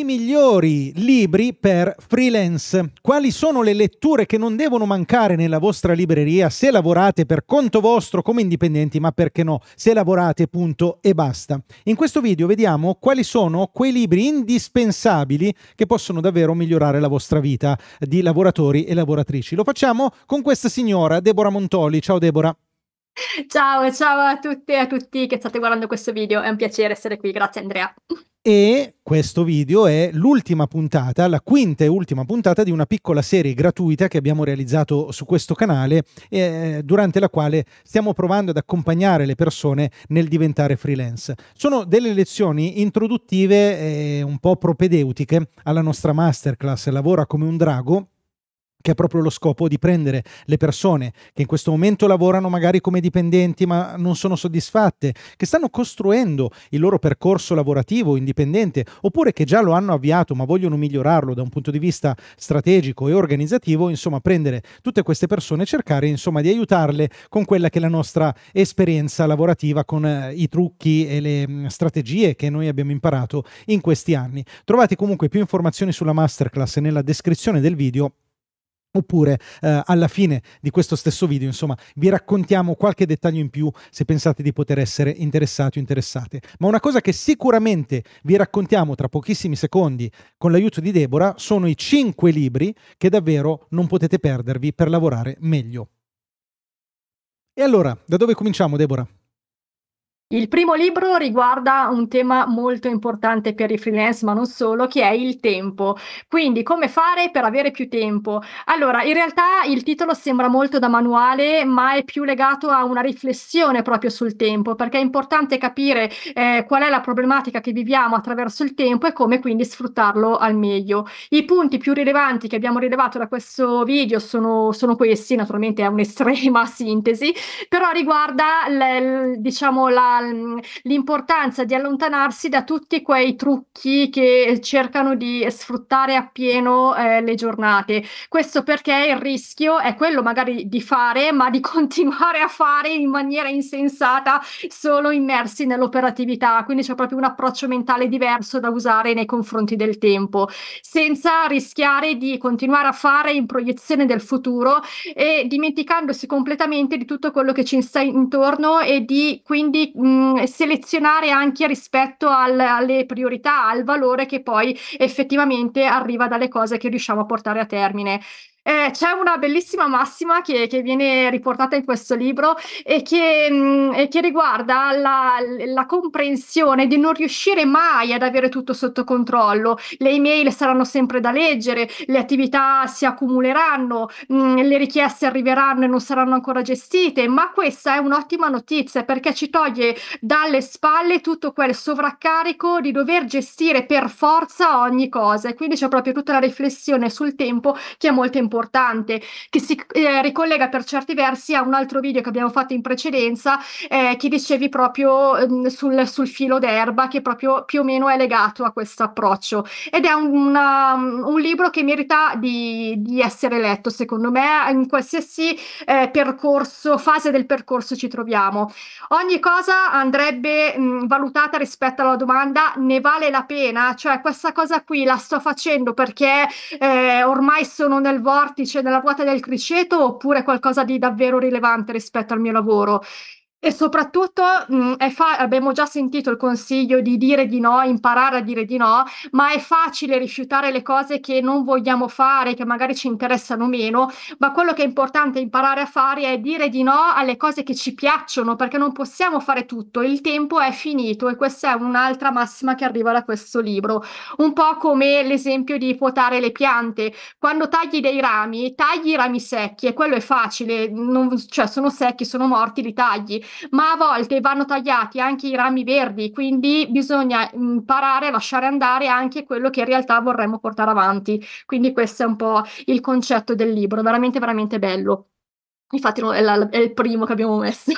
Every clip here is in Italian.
i migliori libri per freelance. Quali sono le letture che non devono mancare nella vostra libreria se lavorate per conto vostro come indipendenti, ma perché no, se lavorate punto e basta. In questo video vediamo quali sono quei libri indispensabili che possono davvero migliorare la vostra vita di lavoratori e lavoratrici. Lo facciamo con questa signora, Deborah Montoli. Ciao Deborah. Ciao, ciao a tutte e a tutti che state guardando questo video, è un piacere essere qui, grazie Andrea e questo video è l'ultima puntata, la quinta e ultima puntata di una piccola serie gratuita che abbiamo realizzato su questo canale eh, durante la quale stiamo provando ad accompagnare le persone nel diventare freelance. Sono delle lezioni introduttive eh, un po' propedeutiche alla nostra masterclass Lavora come un drago che è proprio lo scopo di prendere le persone che in questo momento lavorano magari come dipendenti ma non sono soddisfatte, che stanno costruendo il loro percorso lavorativo indipendente oppure che già lo hanno avviato ma vogliono migliorarlo da un punto di vista strategico e organizzativo, insomma prendere tutte queste persone e cercare insomma di aiutarle con quella che è la nostra esperienza lavorativa con eh, i trucchi e le mm, strategie che noi abbiamo imparato in questi anni. Trovate comunque più informazioni sulla masterclass nella descrizione del video Oppure eh, alla fine di questo stesso video, insomma, vi raccontiamo qualche dettaglio in più se pensate di poter essere interessati o interessate. Ma una cosa che sicuramente vi raccontiamo tra pochissimi secondi con l'aiuto di Deborah sono i 5 libri che davvero non potete perdervi per lavorare meglio. E allora, da dove cominciamo, Deborah? Il primo libro riguarda un tema molto importante per i freelance, ma non solo, che è il tempo. Quindi come fare per avere più tempo? Allora, in realtà il titolo sembra molto da manuale, ma è più legato a una riflessione proprio sul tempo, perché è importante capire eh, qual è la problematica che viviamo attraverso il tempo e come quindi sfruttarlo al meglio. I punti più rilevanti che abbiamo rilevato da questo video sono, sono questi, naturalmente è un'estrema sintesi, però riguarda l- l- diciamo la l'importanza di allontanarsi da tutti quei trucchi che cercano di sfruttare appieno eh, le giornate. Questo perché il rischio è quello magari di fare, ma di continuare a fare in maniera insensata solo immersi nell'operatività. Quindi c'è proprio un approccio mentale diverso da usare nei confronti del tempo, senza rischiare di continuare a fare in proiezione del futuro e dimenticandosi completamente di tutto quello che ci sta intorno e di quindi mh, Mm, selezionare anche rispetto al, alle priorità, al valore che poi effettivamente arriva dalle cose che riusciamo a portare a termine. Eh, c'è una bellissima massima che, che, viene riportata in questo libro e che, mh, mm, e che riguarda la, la, comprensione di non riuscire mai ad avere tutto sotto controllo. Le email saranno sempre da leggere, le attività si accumuleranno, mh, mm, le richieste arriveranno e non saranno ancora gestite, ma questa è un'ottima notizia perché ci toglie dalle spalle tutto quel sovraccarico di dover gestire per forza ogni cosa e quindi c'è proprio tutta la riflessione sul tempo che è molto importante importante che si eh, ricollega per certi versi a un altro video che abbiamo fatto in precedenza eh, che dicevi proprio ehm, sul, sul, filo d'erba che proprio più o meno è legato a questo approccio ed è un, una, un libro che merita di, di, essere letto secondo me in qualsiasi eh, percorso, fase del percorso ci troviamo. Ogni cosa andrebbe mh, mm, valutata rispetto alla domanda ne vale la pena? Cioè questa cosa qui la sto facendo perché eh, ormai sono nel vostro vortice della ruota del criceto oppure qualcosa di davvero rilevante rispetto al mio lavoro. E soprattutto mh, mm, fa- abbiamo già sentito il consiglio di dire di no, imparare a dire di no, ma è facile rifiutare le cose che non vogliamo fare, che magari ci interessano meno, ma quello che è importante imparare a fare è dire di no alle cose che ci piacciono, perché non possiamo fare tutto, il tempo è finito e questa è un'altra massima che arriva da questo libro. Un po' come l'esempio di potare le piante, quando tagli dei rami, tagli i rami secchi e quello è facile, non, cioè sono secchi, sono morti, li tagli ma a volte vanno tagliati anche i rami verdi, quindi bisogna mm, imparare a lasciare andare anche quello che in realtà vorremmo portare avanti. Quindi questo è un po' il concetto del libro, veramente veramente bello. Infatti è, la, è il primo che abbiamo messo.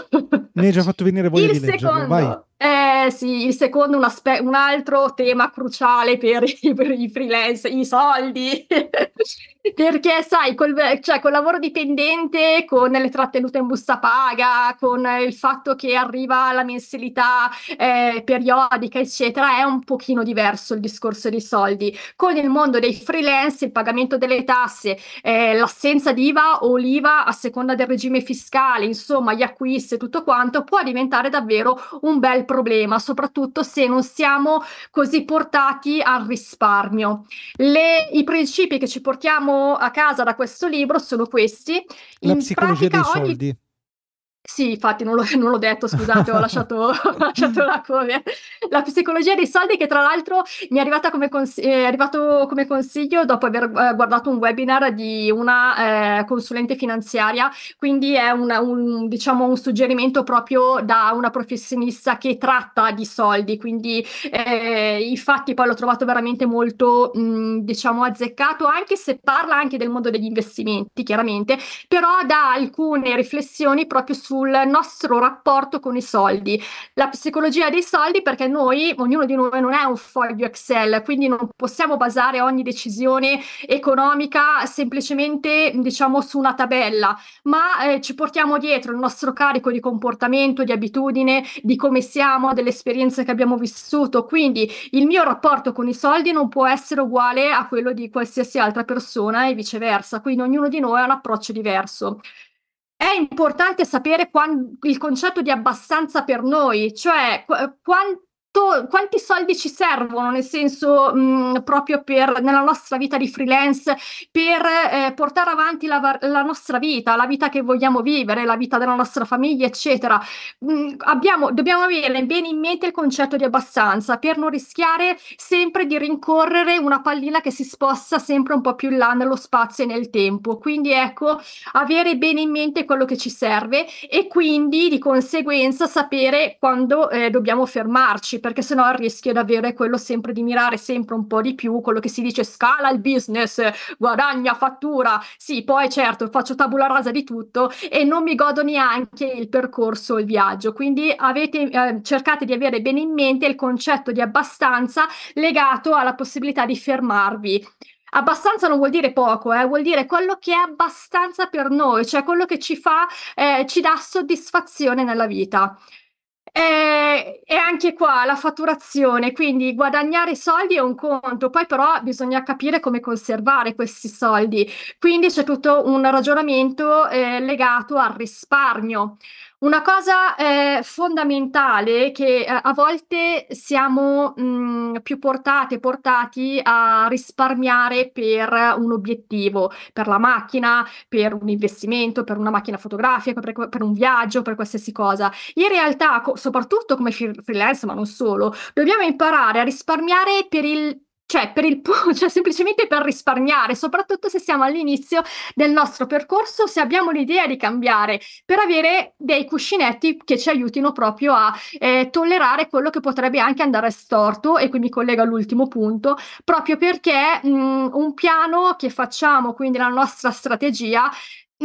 Mi hai già fatto venire voglia il di secondo... vai. Eh sì, il secondo un, aspe- un altro tema cruciale per i, per i freelance, i soldi. Perché sai, col, cioè, col lavoro dipendente, con le trattenute in busta paga, con il fatto che arriva la mensilità eh, periodica, eccetera, è un pochino diverso il discorso dei soldi. Con il mondo dei freelance, il pagamento delle tasse, eh, l'assenza di IVA o l'IVA a seconda del regime fiscale, insomma, gli acquisti e tutto quanto, può diventare davvero un bel problema problema, soprattutto se non siamo così portati al risparmio. Le, I principi che ci portiamo a casa da questo libro sono questi. In La psicologia pratica, dei soldi. Ogni sì, infatti non l'ho, non l'ho detto, scusate, ho lasciato, ho lasciato la cover. La psicologia dei soldi che tra l'altro mi è, arrivata come cons- è arrivato come consiglio dopo aver eh, guardato un webinar di una eh, consulente finanziaria, quindi è una, un, diciamo, un suggerimento proprio da una professionista che tratta di soldi, quindi eh, infatti poi l'ho trovato veramente molto, mh, diciamo, azzeccato, anche se parla anche del mondo degli investimenti, chiaramente, però da alcune riflessioni proprio su sul nostro rapporto con i soldi, la psicologia dei soldi perché noi, ognuno di noi non è un foglio Excel, quindi non possiamo basare ogni decisione economica semplicemente diciamo su una tabella, ma eh, ci portiamo dietro il nostro carico di comportamento, di abitudine, di come siamo, delle esperienze che abbiamo vissuto, quindi il mio rapporto con i soldi non può essere uguale a quello di qualsiasi altra persona e viceversa, quindi ognuno di noi ha un approccio diverso è importante sapere il concetto di abbastanza per noi, cioè qu- quanto quanto, quanti soldi ci servono, nel senso mh, mhmm, proprio per, nella nostra vita di freelance, per eh, portare avanti la, la, nostra vita, la vita che vogliamo vivere, la vita della nostra famiglia, eccetera. Mh, mhmm, abbiamo, dobbiamo avere bene in mente il concetto di abbastanza per non rischiare sempre di rincorrere una pallina che si sposta sempre un po' più in là nello spazio e nel tempo. Quindi ecco, avere bene in mente quello che ci serve e quindi di conseguenza sapere quando eh, dobbiamo fermarci perché sennò rischio di avere quello sempre di mirare sempre un po' di più, quello che si dice scala il business, guadagna, fattura, sì, poi certo faccio tabula rasa di tutto e non mi godo neanche il percorso, il viaggio. Quindi avete, eh, cercate di avere bene in mente il concetto di abbastanza legato alla possibilità di fermarvi. Abbastanza non vuol dire poco, eh, vuol dire quello che è abbastanza per noi, cioè quello che ci fa, eh, ci dà soddisfazione nella vita. E, eh, e, anche qua la fatturazione, quindi guadagnare soldi è un conto, poi però bisogna capire come conservare questi soldi. Quindi c'è tutto un ragionamento eh, legato al risparmio. Una cosa eh, fondamentale che eh, a volte siamo mh, mhmm, più portate, portati a risparmiare per un obiettivo, per la macchina, per un investimento, per una macchina fotografica, per, per un viaggio, per qualsiasi cosa. In realtà, co- soprattutto come freelance, ma non solo, dobbiamo imparare a risparmiare per il cioè, per il, cioè semplicemente per risparmiare, soprattutto se siamo all'inizio del nostro percorso, se abbiamo l'idea di cambiare, per avere dei cuscinetti che ci aiutino proprio a eh, tollerare quello che potrebbe anche andare storto, e qui mi collego all'ultimo punto, proprio perché mh, mm, un piano che facciamo, quindi la nostra strategia,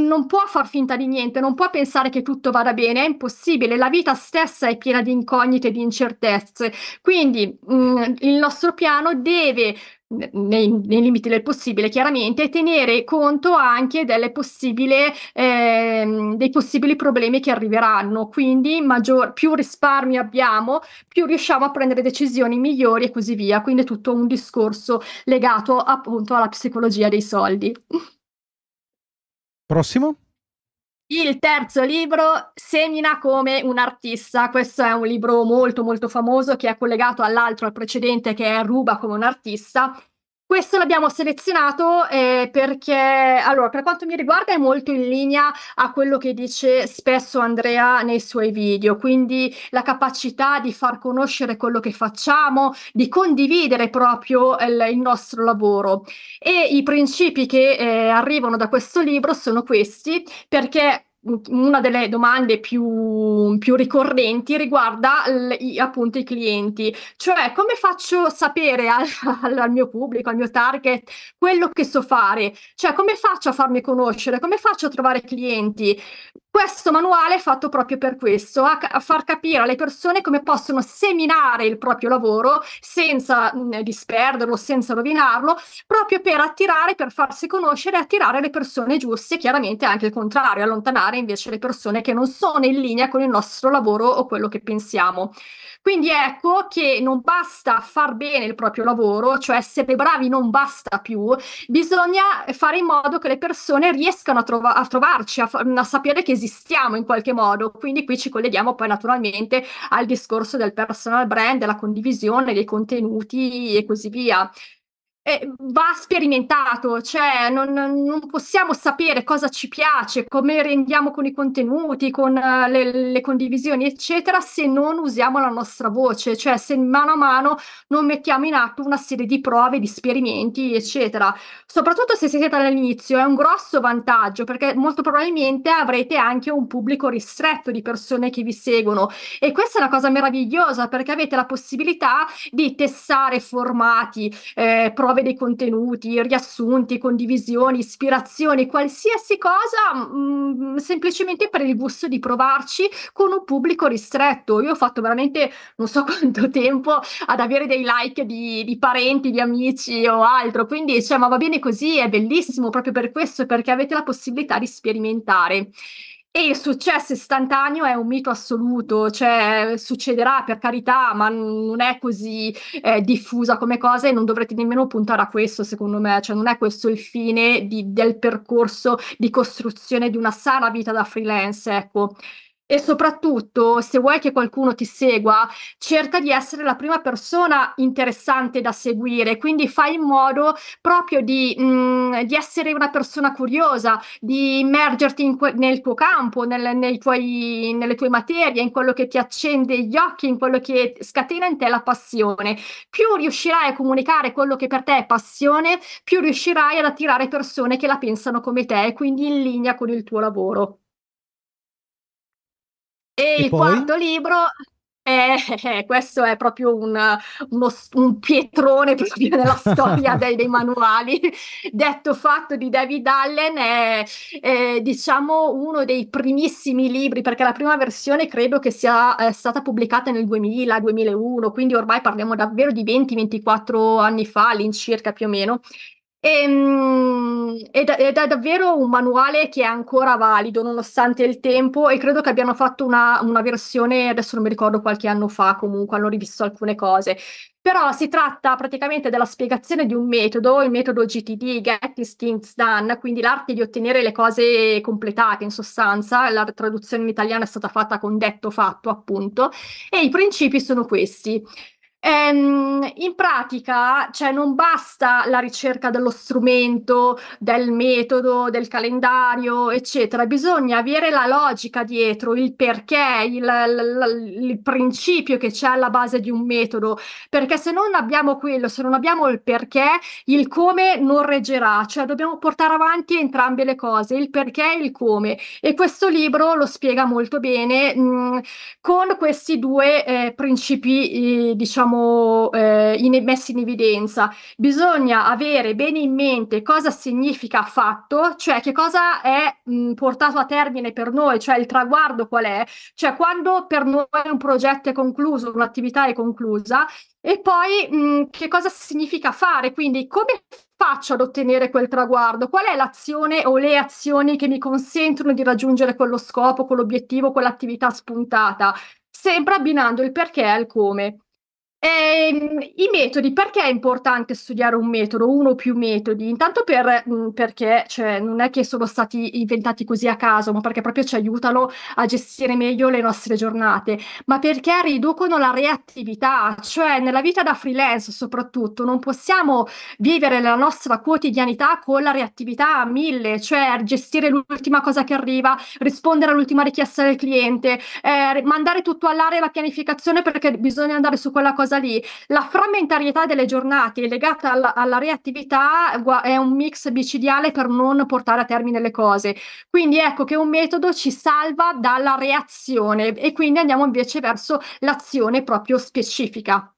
non può far finta di niente, non può pensare che tutto vada bene, è impossibile, la vita stessa è piena di incognite e di incertezze. Quindi mh, mm, il nostro piano deve nei, nei, limiti del possibile chiaramente tenere conto anche eh, dei possibili problemi che arriveranno quindi maggior, più risparmi abbiamo più riusciamo a prendere decisioni migliori e così via quindi è tutto un discorso legato appunto alla psicologia dei soldi Prossimo. Il terzo libro, Semina come un artista. Questo è un libro molto molto famoso che è collegato all'altro, al precedente, che è Ruba come un artista questo l'abbiamo selezionato eh, perché, allora, per quanto mi riguarda è molto in linea a quello che dice spesso Andrea nei suoi video, quindi la capacità di far conoscere quello che facciamo, di condividere proprio il, eh, il nostro lavoro. E i principi che eh, arrivano da questo libro sono questi, perché una delle domande più, più ricorrenti riguarda l- i, appunto i clienti, cioè come faccio sapere al, al, mio pubblico, al mio target, quello che so fare, cioè come faccio a farmi conoscere, come faccio a trovare clienti. Questo manuale è fatto proprio per questo, a, a far capire alle persone come possono seminare il proprio lavoro senza mh, mm, disperderlo, senza rovinarlo, proprio per attirare, per farsi conoscere attirare le persone giuste, chiaramente anche il contrario, allontanare invece le persone che non sono in linea con il nostro lavoro o quello che pensiamo. Quindi ecco che non basta far bene il proprio lavoro, cioè essere bravi non basta più, bisogna fare in modo che le persone riescano a, trova- a trovarci, a, fa- a sapere che esistiamo esistiamo in qualche modo. Quindi qui ci colleghiamo poi naturalmente al discorso del personal brand, della condivisione dei contenuti e così via eh, va sperimentato, cioè non, non, possiamo sapere cosa ci piace, come rendiamo con i contenuti, con uh, le, le, condivisioni, eccetera, se non usiamo la nostra voce, cioè se mano a mano non mettiamo in atto una serie di prove, di sperimenti, eccetera. Soprattutto se siete dall'inizio, è un grosso vantaggio perché molto probabilmente avrete anche un pubblico ristretto di persone che vi seguono e questa è una cosa meravigliosa perché avete la possibilità di testare formati, eh, prove prove dei contenuti, riassunti, condivisioni, ispirazioni, qualsiasi cosa, mh, mm, semplicemente per il gusto di provarci con un pubblico ristretto. Io ho fatto veramente non so quanto tempo ad avere dei like di, di parenti, di amici o altro, quindi cioè, ma va bene così, è bellissimo proprio per questo, perché avete la possibilità di sperimentare. E il successo istantaneo è un mito assoluto, cioè succederà per carità, ma non è così eh, diffusa come cosa e non dovrete nemmeno puntare a questo, secondo me, cioè non è questo il fine di, del percorso di costruzione di una sana vita da freelance, ecco e soprattutto se vuoi che qualcuno ti segua, cerca di essere la prima persona interessante da seguire, quindi fai in modo proprio di, mh, mm, di essere una persona curiosa, di immergerti que- nel tuo campo, nel, tuoi, nelle tue materie, in quello che ti accende gli occhi, in quello che scatena in te la passione. Più riuscirai a comunicare quello che per te è passione, più riuscirai ad attirare persone che la pensano come te e quindi in linea con il tuo lavoro. E, e il poi? quarto libro è, eh, questo è proprio un, uno, un pietrone proprio nella storia dei, dei, manuali, detto fatto di David Allen, è, è, diciamo uno dei primissimi libri, perché la prima versione credo che sia eh, stata pubblicata nel 2000-2001, quindi ormai parliamo davvero di 20-24 anni fa all'incirca più o meno, e, ehm, è, da, è, davvero un manuale che è ancora valido nonostante il tempo e credo che abbiano fatto una, una versione, adesso non mi ricordo qualche anno fa comunque, hanno rivisto alcune cose però si tratta praticamente della spiegazione di un metodo, il metodo GTD, Get These Things Done, quindi l'arte di ottenere le cose completate in sostanza, la traduzione in italiano è stata fatta con detto fatto appunto, e i principi sono questi. Ehm, in pratica, cioè, non basta la ricerca dello strumento, del metodo, del calendario, eccetera, bisogna avere la logica dietro, il perché, il, il, il principio che c'è alla base di un metodo, perché se non abbiamo quello, se non abbiamo il perché, il come non reggerà, cioè dobbiamo portare avanti entrambe le cose, il perché e il come. E questo libro lo spiega molto bene mh, con questi due eh, principi, eh, diciamo, diciamo, eh, in, messi in evidenza. Bisogna avere bene in mente cosa significa fatto, cioè che cosa è mh, portato a termine per noi, cioè il traguardo qual è, cioè quando per noi un progetto è concluso, un'attività è conclusa, e poi mh, che cosa significa fare, quindi come faccio ad ottenere quel traguardo? Qual è l'azione o le azioni che mi consentono di raggiungere quello scopo, quell'obiettivo, quell'attività spuntata? Sempre abbinando il perché al come. Ehm, I metodi, perché è importante studiare un metodo, uno o più metodi? Intanto per, mhmm, perché cioè, non è che sono stati inventati così a caso, ma perché proprio ci aiutano a gestire meglio le nostre giornate, ma perché riducono la reattività, cioè nella vita da freelance soprattutto non possiamo vivere la nostra quotidianità con la reattività a mille, cioè gestire l'ultima cosa che arriva, rispondere all'ultima richiesta del cliente, eh, mandare tutto all'area la pianificazione perché bisogna andare su quella cosa cosa lì, la frammentarietà delle giornate legata alla, alla reattività è un mix bicidiale per non portare a termine le cose. Quindi ecco che un metodo ci salva dalla reazione e quindi andiamo invece verso l'azione proprio specifica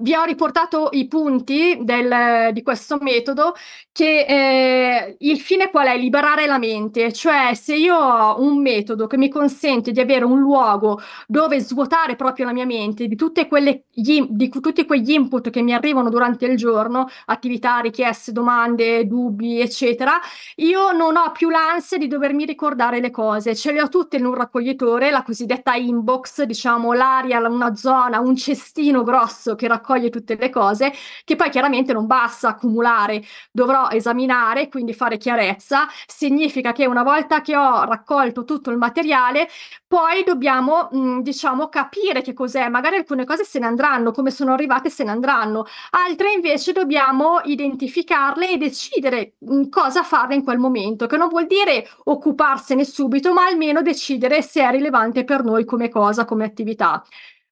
vi ho riportato i punti del, di questo metodo che eh, il fine qual è? Liberare la mente, cioè se io ho un metodo che mi consente di avere un luogo dove svuotare proprio la mia mente di, tutte quelle, gli, di tutti quegli input che mi arrivano durante il giorno, attività, richieste, domande, dubbi, eccetera, io non ho più l'ansia di dovermi ricordare le cose, ce le ho tutte in un raccoglitore, la cosiddetta inbox, diciamo l'aria, una zona, un cestino grosso che raccoglie raccoglie tutte le cose, che poi chiaramente non basta accumulare, dovrò esaminare, quindi fare chiarezza. Significa che una volta che ho raccolto tutto il materiale, poi dobbiamo, mh, mm, diciamo, capire che cos'è. Magari alcune cose se ne andranno, come sono arrivate se ne andranno, altre invece dobbiamo identificarle e decidere mh, mm, cosa fare in quel momento, che non vuol dire occuparsene subito, ma almeno decidere se è rilevante per noi come cosa, come attività.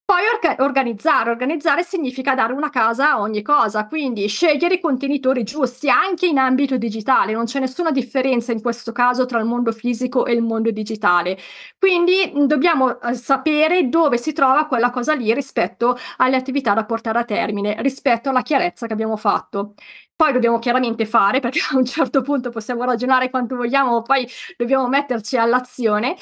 Poi orga- organizzare, organizzare significa dare una casa a ogni cosa, quindi scegliere i contenitori giusti anche in ambito digitale, non c'è nessuna differenza in questo caso tra il mondo fisico e il mondo digitale. Quindi mm, dobbiamo eh, sapere dove si trova quella cosa lì rispetto alle attività da portare a termine, rispetto alla chiarezza che abbiamo fatto. Poi dobbiamo chiaramente fare, perché a un certo punto possiamo ragionare quanto vogliamo, poi dobbiamo metterci all'azione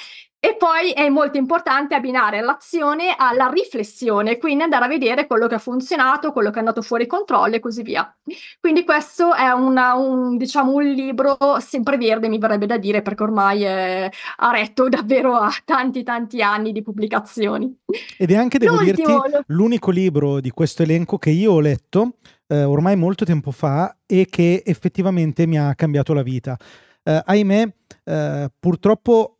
e poi è molto importante abbinare l'azione alla riflessione, quindi andare a vedere quello che ha funzionato, quello che è andato fuori controllo e così via. Quindi questo è una, un, diciamo, un libro sempreverde, mi verrebbe da dire, perché ormai è, ha retto davvero a tanti tanti anni di pubblicazioni. Ed è anche, devo L'ultimo... dirti, l'unico libro di questo elenco che io ho letto eh, ormai molto tempo fa e che effettivamente mi ha cambiato la vita. Eh, ahimè, eh, purtroppo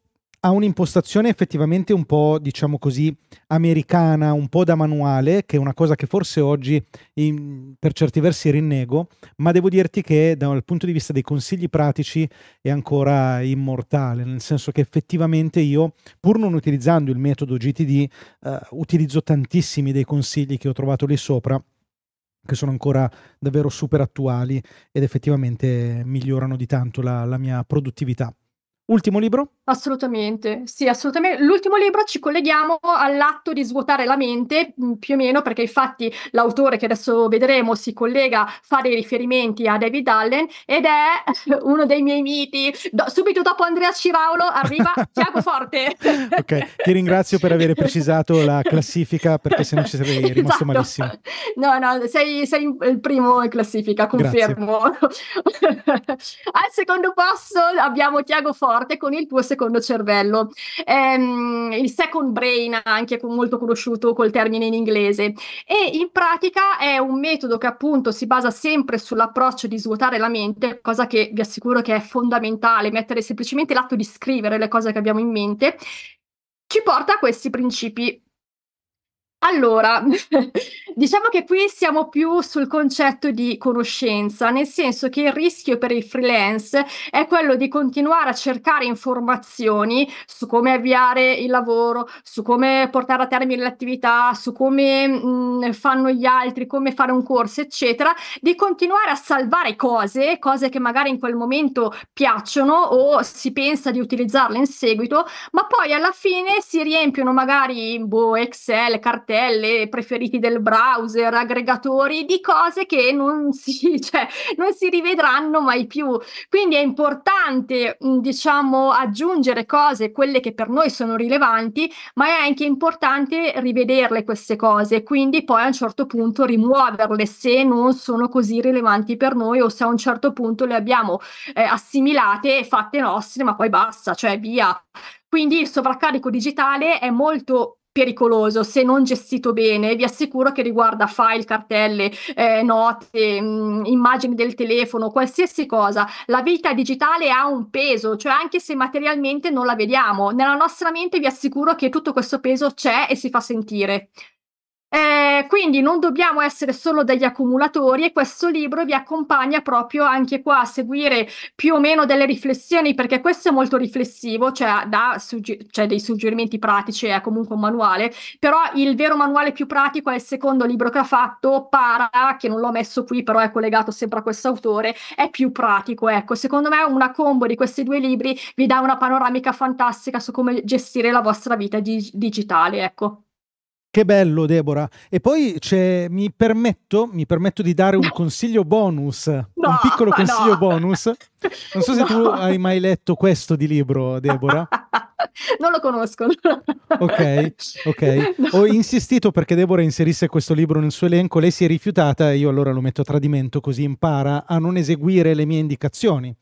ha un'impostazione effettivamente un po', diciamo così, americana, un po' da manuale, che è una cosa che forse oggi in, per certi versi rinnego, ma devo dirti che dal punto di vista dei consigli pratici è ancora immortale, nel senso che effettivamente io, pur non utilizzando il metodo GTD, eh, utilizzo tantissimi dei consigli che ho trovato lì sopra che sono ancora davvero super attuali ed effettivamente migliorano di tanto la, la mia produttività. Ultimo libro, Assolutamente, sì, assolutamente. L'ultimo libro ci colleghiamo all'atto di svuotare la mente, mhmm, più o meno, perché infatti l'autore che adesso vedremo si collega, fa dei riferimenti a David Allen ed è uno dei miei miti. Do, subito dopo Andrea Ciraulo arriva Tiago Forte. ok, ti ringrazio per aver precisato la classifica perché se no ci sarei rimasto esatto. malissimo. No, no, sei, sei, il primo in classifica, confermo. Al secondo posto abbiamo Tiago Forte con il tuo secondo secondo cervello, ehm, il second brain anche molto conosciuto col termine in inglese e in pratica è un metodo che appunto si basa sempre sull'approccio di svuotare la mente, cosa che vi assicuro che è fondamentale, mettere semplicemente l'atto di scrivere le cose che abbiamo in mente, ci porta a questi principi allora, diciamo che qui siamo più sul concetto di conoscenza, nel senso che il rischio per il freelance è quello di continuare a cercare informazioni su come avviare il lavoro, su come portare a termine l'attività, su come mh, mm, fanno gli altri, come fare un corso, eccetera, di continuare a salvare cose, cose che magari in quel momento piacciono o si pensa di utilizzarle in seguito, ma poi alla fine si riempiono magari in boh, Excel, cartelle cartelle, preferiti del browser, aggregatori di cose che non si, cioè, non si rivedranno mai più. Quindi è importante, diciamo, aggiungere cose, quelle che per noi sono rilevanti, ma è anche importante rivederle queste cose, quindi poi a un certo punto rimuoverle se non sono così rilevanti per noi o se a un certo punto le abbiamo eh, assimilate e fatte nostre, ma poi basta, cioè via. Quindi il sovraccarico digitale è molto pericoloso se non gestito bene. Vi assicuro che riguarda file, cartelle, eh, note, mh, mm, immagini del telefono, qualsiasi cosa. La vita digitale ha un peso, cioè anche se materialmente non la vediamo, nella nostra mente vi assicuro che tutto questo peso c'è e si fa sentire. Eh, quindi non dobbiamo essere solo degli accumulatori e questo libro vi accompagna proprio anche qua a seguire più o meno delle riflessioni perché questo è molto riflessivo, cioè dà sugge- cioè dei suggerimenti pratici, è comunque un manuale, però il vero manuale più pratico è il secondo libro che ha fatto, Para, che non l'ho messo qui però è collegato sempre a questo autore, è più pratico, ecco, secondo me una combo di questi due libri vi dà una panoramica fantastica su come gestire la vostra vita dig- digitale, ecco. Che bello, Deborah. E poi mi permetto, mi, permetto, di dare un consiglio bonus, no, un piccolo consiglio no. bonus. Non so no. se tu hai mai letto questo di libro, Deborah. non lo conosco. ok, ok. Ho insistito perché Deborah inserisse questo libro nel suo elenco, lei si è rifiutata e io allora lo metto a tradimento così impara a non eseguire le mie indicazioni.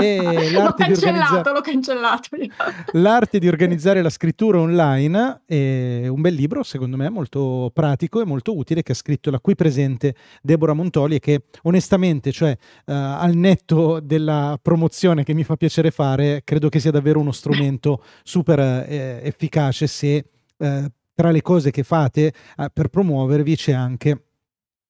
E l'ho cancellato, l'ho cancellato. l'arte di organizzare la scrittura online è un bel libro, secondo me, molto pratico e molto utile, che ha scritto la qui presente Deborah Montoli e che onestamente, cioè uh, al netto della promozione che mi fa piacere fare, credo che sia davvero uno strumento super eh, efficace se... Eh, tra le cose che fate eh, per promuovervi c'è anche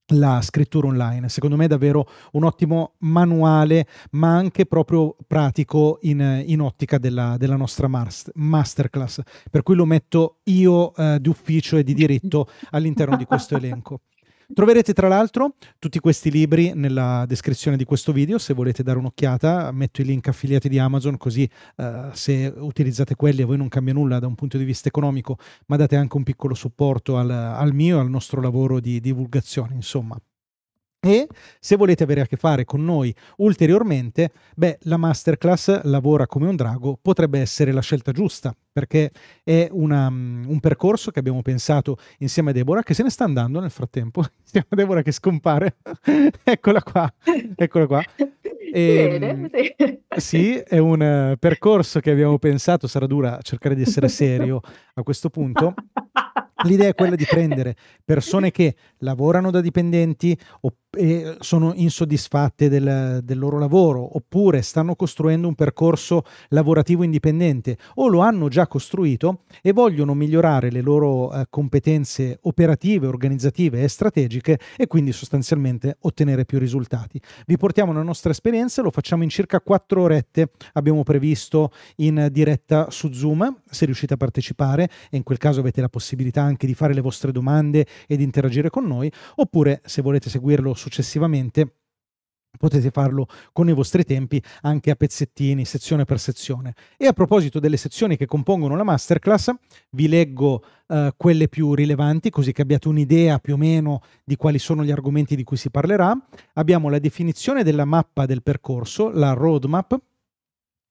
la scrittura online. Secondo me è davvero un ottimo manuale, ma anche proprio pratico in, in ottica della, della nostra masterclass. Per cui lo metto io eh, ufficio e di diritto all'interno di questo elenco. Troverete tra l'altro tutti questi libri nella descrizione di questo video, se volete dare un'occhiata, metto i link affiliati di Amazon così uh, se utilizzate quelli a voi non cambia nulla da un punto di vista economico, ma date anche un piccolo supporto al, al mio e al nostro lavoro di divulgazione, insomma. E se volete avere a che fare con noi ulteriormente, beh, la masterclass Lavora come un drago potrebbe essere la scelta giusta, perché è una, mm, un percorso che abbiamo pensato insieme a Deborah, che se ne sta andando nel frattempo. Insieme a Deborah che scompare. eccola qua, eccola qua. Ehm, e, Bene, sì. sì, è un eh, percorso che abbiamo pensato, sarà dura cercare di essere serio a questo punto. L'idea è quella di prendere persone che lavorano da dipendenti oppure e sono insoddisfatte del, del, loro lavoro, oppure stanno costruendo un percorso lavorativo indipendente o lo hanno già costruito e vogliono migliorare le loro eh, competenze operative, organizzative e strategiche e quindi sostanzialmente ottenere più risultati. Vi portiamo la nostra esperienza, lo facciamo in circa quattro orette, abbiamo previsto in diretta su Zoom, se riuscite a partecipare e in quel caso avete la possibilità anche di fare le vostre domande ed interagire con noi, oppure se volete seguirlo su successivamente potete farlo con i vostri tempi anche a pezzettini, sezione per sezione. E a proposito delle sezioni che compongono la masterclass, vi leggo eh, quelle più rilevanti, così che abbiate un'idea più o meno di quali sono gli argomenti di cui si parlerà. Abbiamo la definizione della mappa del percorso, la roadmap,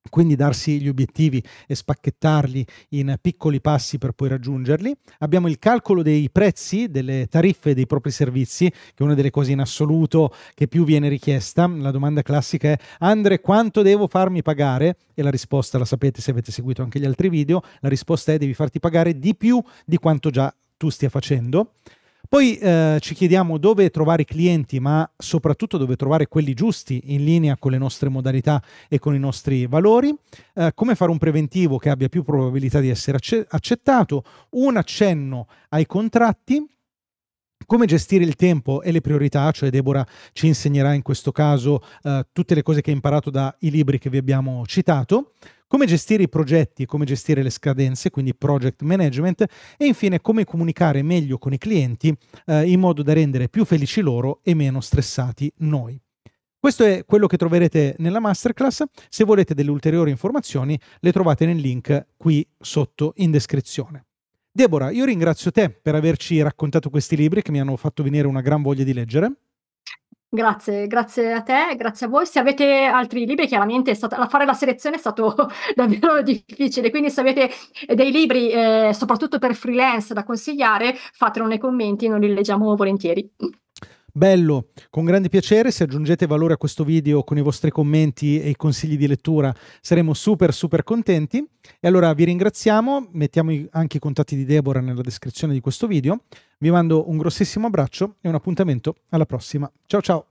quindi darsi gli obiettivi e spacchettarli in piccoli passi per poi raggiungerli. Abbiamo il calcolo dei prezzi, delle tariffe dei propri servizi, che è una delle cose in assoluto che più viene richiesta. La domanda classica è Andre quanto devo farmi pagare? E la risposta la sapete se avete seguito anche gli altri video, la risposta è devi farti pagare di più di quanto già tu stia facendo. Poi eh, ci chiediamo dove trovare i clienti, ma soprattutto dove trovare quelli giusti in linea con le nostre modalità e con i nostri valori, eh, come fare un preventivo che abbia più probabilità di essere accettato, un accenno ai contratti come gestire il tempo e le priorità, cioè Deborah ci insegnerà in questo caso eh, tutte le cose che ha imparato dai libri che vi abbiamo citato, come gestire i progetti, come gestire le scadenze, quindi project management, e infine come comunicare meglio con i clienti eh, in modo da rendere più felici loro e meno stressati noi. Questo è quello che troverete nella masterclass. Se volete delle ulteriori informazioni le trovate nel link qui sotto in descrizione. Deborah, io ringrazio te per averci raccontato questi libri che mi hanno fatto venire una gran voglia di leggere. Grazie, grazie a te, grazie a voi. Se avete altri libri, chiaramente stata, fare la selezione è stato davvero difficile, quindi se avete eh, dei libri, eh, soprattutto per freelance, da consigliare, fatelo nei commenti, noi li leggiamo volentieri. Bello, con grande piacere, se aggiungete valore a questo video con i vostri commenti e i consigli di lettura saremo super super contenti. E allora vi ringraziamo, mettiamo anche i contatti di Deborah nella descrizione di questo video. Vi mando un grossissimo abbraccio e un appuntamento alla prossima. Ciao ciao!